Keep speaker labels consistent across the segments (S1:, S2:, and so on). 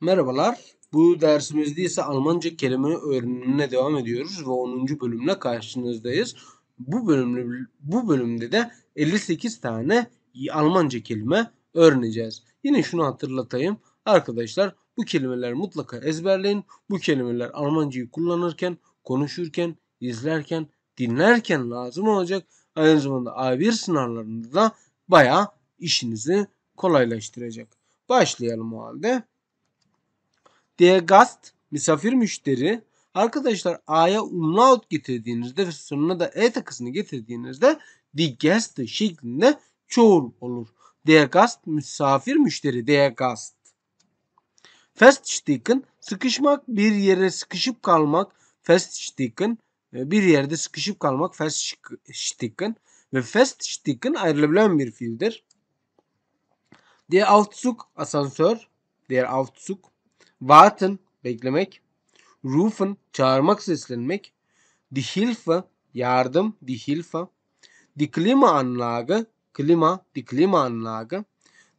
S1: Merhabalar. Bu dersimizde ise Almanca kelime öğrenimine devam ediyoruz ve 10. bölümle karşınızdayız. Bu bölümde bu bölümde de 58 tane Almanca kelime öğreneceğiz. Yine şunu hatırlatayım arkadaşlar bu kelimeler mutlaka ezberleyin. Bu kelimeler Almancayı kullanırken, konuşurken, izlerken, dinlerken lazım olacak. Aynı zamanda A1 sınavlarında da bayağı işinizi kolaylaştıracak. Başlayalım o halde. Der Gast misafir müşteri arkadaşlar A'ya umlaut getirdiğinizde ve sonuna da E takısını getirdiğinizde die Gäste şeklinde çoğul olur. Der Gast misafir müşteri der Gast. Feststicken sıkışmak bir yere sıkışıp kalmak. Feststicken e, bir yerde sıkışıp kalmak. Feststicken ve feststicken ayrılabilen bir fiildir. Der Aufzug asansör. Der Aufzug warten beklemek, rufen çağırmak seslenmek, die Hilfe yardım, die Hilfe, die Klimaanlage klima, die Klimaanlage,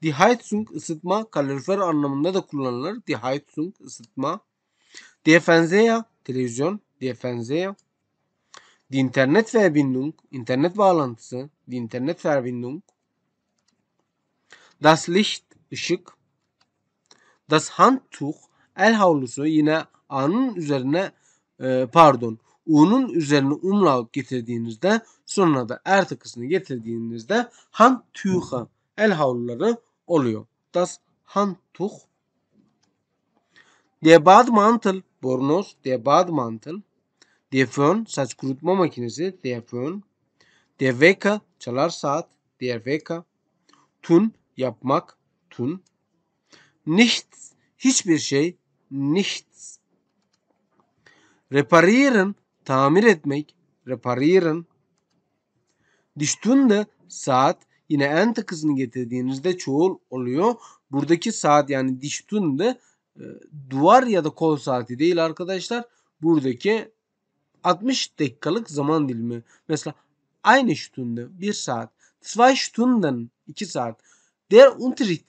S1: die Heizung ısıtma, kalorifer anlamında da kullanılır. Die Heizung ısıtma, die Fernseher televizyon, die Fernseher, die Internetverbindung internet bağlantısı, die Internetverbindung, das Licht ışık, das Handtuch El havlusu yine A'nın üzerine e, pardon U'nun üzerine umlaut getirdiğinizde sonra da er takısını getirdiğinizde han el havluları oluyor. Das han tuh. Der Badmantel bornoz, der Badmantel, der Fön saç kurutma makinesi, der Fön, der Wecker çalar saat, der Wecker, tun yapmak, tun, nicht hiçbir şey, nichts. Reparieren, tamir etmek. Reparieren. Die Stunde, saat. Yine ente kısmını getirdiğinizde çoğul oluyor. Buradaki saat yani die Stunde e, duvar ya da kol saati değil arkadaşlar. Buradaki 60 dakikalık zaman dilimi. Mesela aynı Stunde bir saat. Zwei Stunden iki saat. Der Unterricht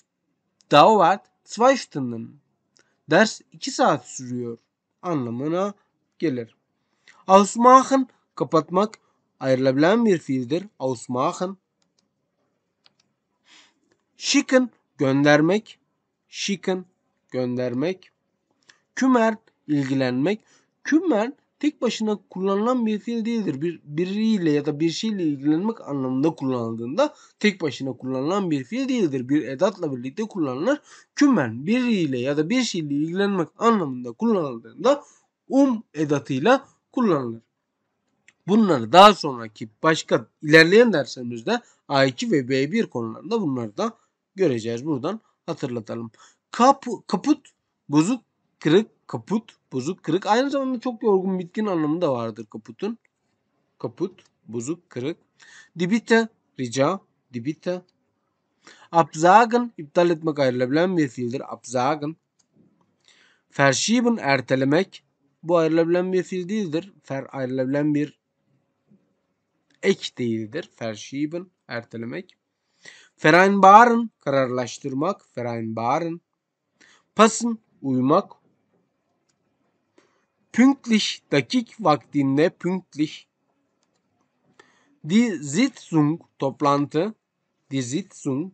S1: dauert zwei Stunden ders 2 saat sürüyor anlamına gelir. Ausmachen kapatmak ayrılabilen bir fiildir. Ausmachen. Schicken göndermek. Schicken göndermek. Kümer ilgilenmek. Kümer tek başına kullanılan bir fiil değildir. Bir, biriyle ya da bir şeyle ilgilenmek anlamında kullanıldığında tek başına kullanılan bir fiil değildir. Bir edatla birlikte kullanılır. Kümen biriyle ya da bir şeyle ilgilenmek anlamında kullanıldığında um edatıyla kullanılır. Bunları daha sonraki başka ilerleyen derslerimizde A2 ve B1 konularında bunları da göreceğiz. Buradan hatırlatalım. Kap, kaput, bozuk, kırık, Kaput, bozuk, kırık. Aynı zamanda çok yorgun bitkin anlamı da vardır kaputun. Kaput, bozuk, kırık. Dibite, rica, dibite. Abzagen, iptal etmek ayrılabilen bir fiildir. Abzagen. Verschieben, ertelemek. Bu ayrılabilen bir fiil değildir. Fer ayrılabilen bir ek değildir. Verschieben, ertelemek. Vereinbaren, kararlaştırmak. Vereinbaren. Passen, uymak, pünktlich dakik vaktinde pünktlich. Die Sitzung toplantı die Sitzung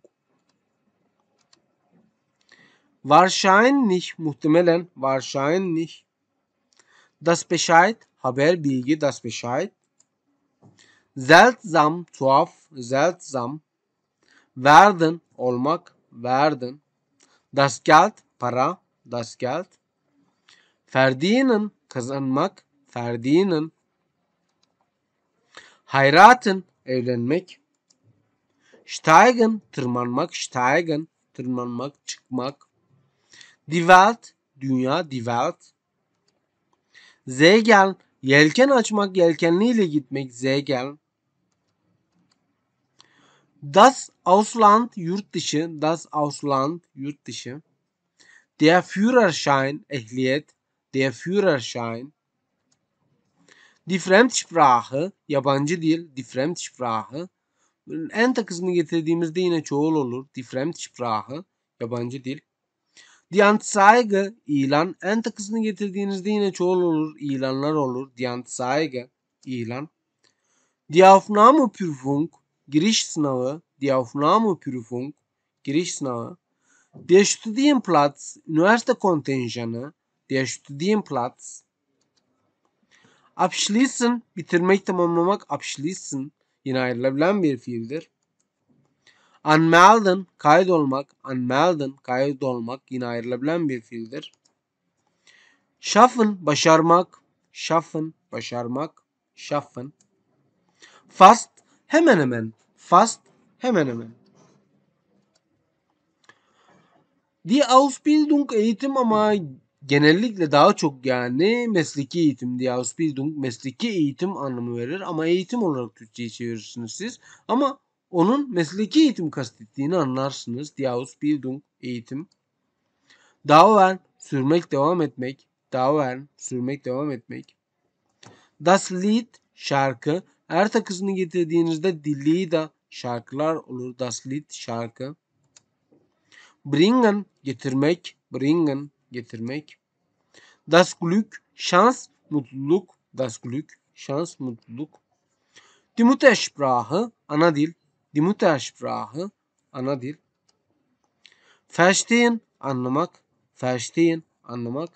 S1: wahrscheinlich muhtemelen wahrscheinlich das Bescheid haber bilgi das Bescheid seltsam tuhaf seltsam werden olmak werden das Geld para das Geld verdienen kazanmak, ferdinin, hayratın, evlenmek, steigen, tırmanmak, steigen, tırmanmak, çıkmak, die Welt, dünya, die Welt, segel, yelken açmak, yelkenliyle gitmek, Zegel, Das Ausland yurt dışı, das Ausland yurt dışı. Der Führerschein ehliyet, der Führerschein. Die Fremdsprache, yabancı dil, die Fremdsprache. En takısını getirdiğimizde yine çoğul olur. Die Fremdsprache, yabancı dil. Die Anzeige, ilan. En takısını getirdiğinizde yine çoğul olur. İlanlar olur. Die Anzeige, ilan. Die Aufnahmeprüfung, giriş sınavı. Die Aufnahmeprüfung, giriş sınavı. Der Studienplatz, üniversite kontenjanı der Studienplatz. Abschließen bitirmek tamamlamak abschließen yine ayrılabilen bir fiildir. Anmelden kaydolmak anmelden kaydolmak yine ayrılabilen bir fiildir. Schaffen başarmak schaffen başarmak schaffen. Fast hemen hemen fast hemen hemen. Die Ausbildung eğitim ama genellikle daha çok yani mesleki eğitim diye Ausbildung mesleki eğitim anlamı verir ama eğitim olarak Türkçe'ye çevirirsiniz siz. Ama onun mesleki eğitim kastettiğini anlarsınız. Die Ausbildung eğitim. Dauern sürmek devam etmek. Dauern sürmek devam etmek. Das Lied şarkı. Er takısını getirdiğinizde dilliği de şarkılar olur. Das Lied şarkı. Bringen getirmek. Bringen getirmek. Das Glück şans, mutluluk. Das Glück şans, mutluluk. Die Muttersprache ana dil. Die Muttersprache ana dil. Verstehen anlamak. Verstehen anlamak.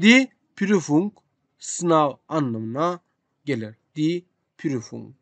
S1: Die Prüfung sınav anlamına gelir. Die Prüfung.